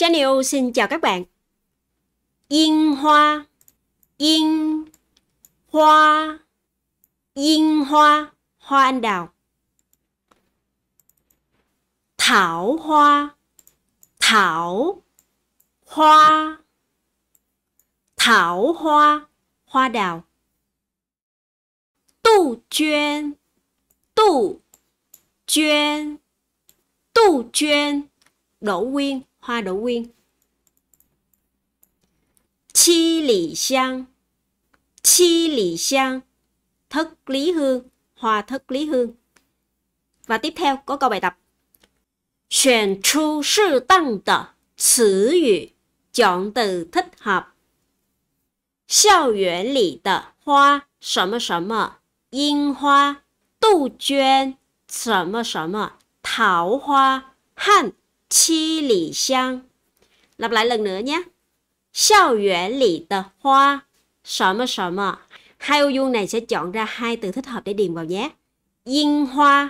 Chanel xin chào các bạn. Yên hoa, yên hoa, yên hoa, hoa anh đào. Thảo hoa, thảo hoa, thảo hoa, hoa đào. Tù chuyên, tù chuyên, tù chuyên, Đỗ Quyên hoa đỗ quyên chi lì xiang chi lì xiang thất lý hương hoa thất lý hương và tiếp theo có câu bài tập Xuyển chu sư tăng tờ 词语 Chọn từ thích hợp Xiao yuán lì tờ Hoa sầm sầm Yên hoa Tù chuyên Sầm sầm Thảo hoa Hạn 七里香。Lặp lại lần nữa nhé. Xiao yuan Hai ô dung này sẽ chọn ra hai từ thích hợp để điền vào nhé. Yên hoa,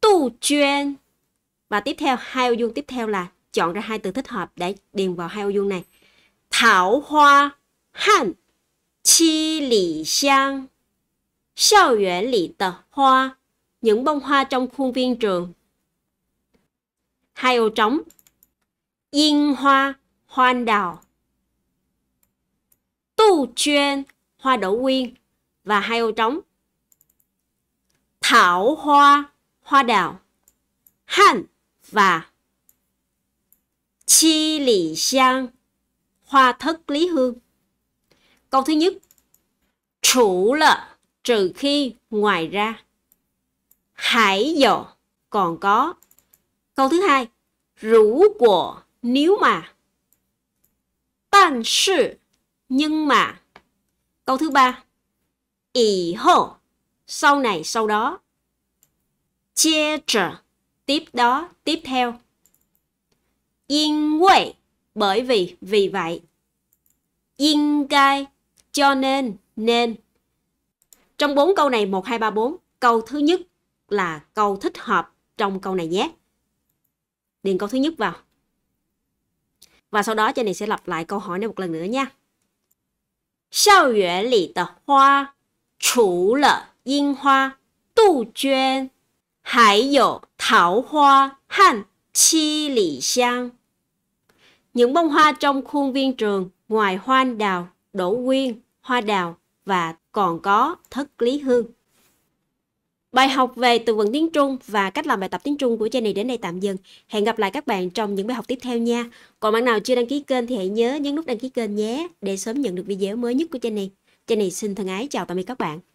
tu chuyên. Và tiếp theo, hai ô dung tiếp theo là chọn ra hai từ thích hợp để điền vào hai ô dung này. Thảo hoa, hàn, chi lì xiang. Xiao yuan lì tờ hoa. Những bông hoa trong khuôn viên trường hai ô trống. Yên hoa, hoan đào. Tu chuyên, hoa đậu quyên và hai ô trống. Thảo hoa, hoa đào. Hàn và Chi lì xiang, hoa thất lý hương. Câu thứ nhất, chủ là trừ khi ngoài ra. Hải dọ còn có Câu thứ hai, rủ của nếu mà. Tàn sư nhưng mà. Câu thứ ba, ỷ hô sau này sau đó. Chia trở tiếp đó tiếp theo. Yên quậy bởi vì vì vậy. Yên gai cho nên nên. Trong bốn câu này 1 2 3 4, câu thứ nhất là câu thích hợp trong câu này nhé điền câu thứ nhất vào. Và sau đó cho này sẽ lặp lại câu hỏi này một lần nữa nha. Sao yuan lì de hoa, chủ lợ yên hoa, tu chuyên, hải dụ thảo hoa, hành, chi lì xiang. Những bông hoa trong khuôn viên trường, ngoài hoa đào, đổ quyên, hoa đào và còn có thất lý hương. Bài học về từ vựng tiếng Trung và cách làm bài tập tiếng Trung của Jenny đến đây tạm dừng. Hẹn gặp lại các bạn trong những bài học tiếp theo nha. Còn bạn nào chưa đăng ký kênh thì hãy nhớ nhấn nút đăng ký kênh nhé để sớm nhận được video mới nhất của Jenny. Jenny xin thân ái chào tạm biệt các bạn.